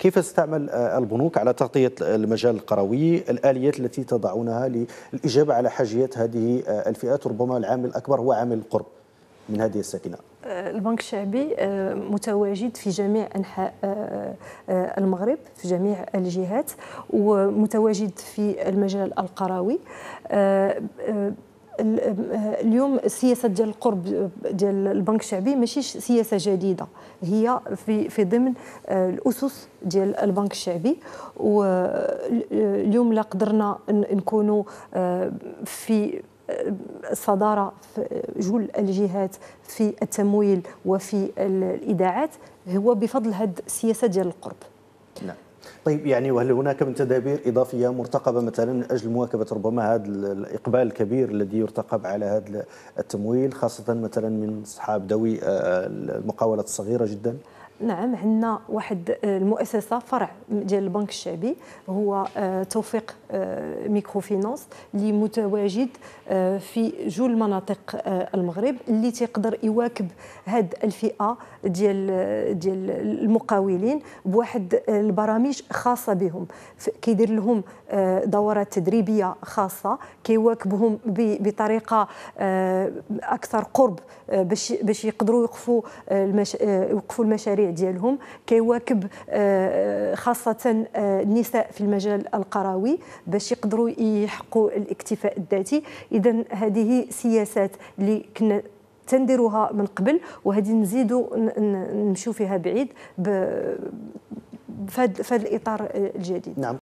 كيف تستعمل آه، البنوك على تغطية المجال القروي الآليات التي تضعونها للإجابة على حاجيات هذه آه، الفئات ربما العامل الأكبر هو عامل القرب من هذه السكنة آه، البنك الشعبي متواجد في جميع انحاء المغرب في جميع الجهات ومتواجد في المجال القروي آه، اليوم سياسه ديال القرب ديال البنك الشعبي ماشي سياسه جديده هي في في ضمن آه، الاسس ديال البنك الشعبي واليوم آه، لا قدرنا نكونوا في الصداره في جل الجهات في التمويل وفي الايداعات هو بفضل هذه السياسه ديال القرب طيب يعني وهل هناك من تدابير اضافيه مرتقبه مثلا من اجل مواكبه ربما هذا الاقبال الكبير الذي يرتقب على هذا التمويل خاصه مثلا من اصحاب ذوي آه، المقاولات الصغيره جدا؟ نعم عندنا واحد آه، المؤسسه فرع ديال البنك الشعبي هو آه، توفيق آه، ميكرو فينانس اللي متواجد في جول مناطق المغرب اللي تيقدر يواكب هاد الفئه ديال ديال المقاولين بواحد البرامج خاصه بهم كيدير لهم دورات تدريبيه خاصه كيواكبهم بطريقه اكثر قرب باش باش يقدروا يوقفوا يوقفوا المشاريع ديالهم كيواكب آه، آه، خاصه آه، النساء في المجال القروي باش يقدروا يحقوا الاكتفاء الذاتي اذا هذه سياسات اللي كنا تنديروها من قبل وهذه نزيدوا نمشوا فيها بعيد في هذا الاطار الجديد نعم.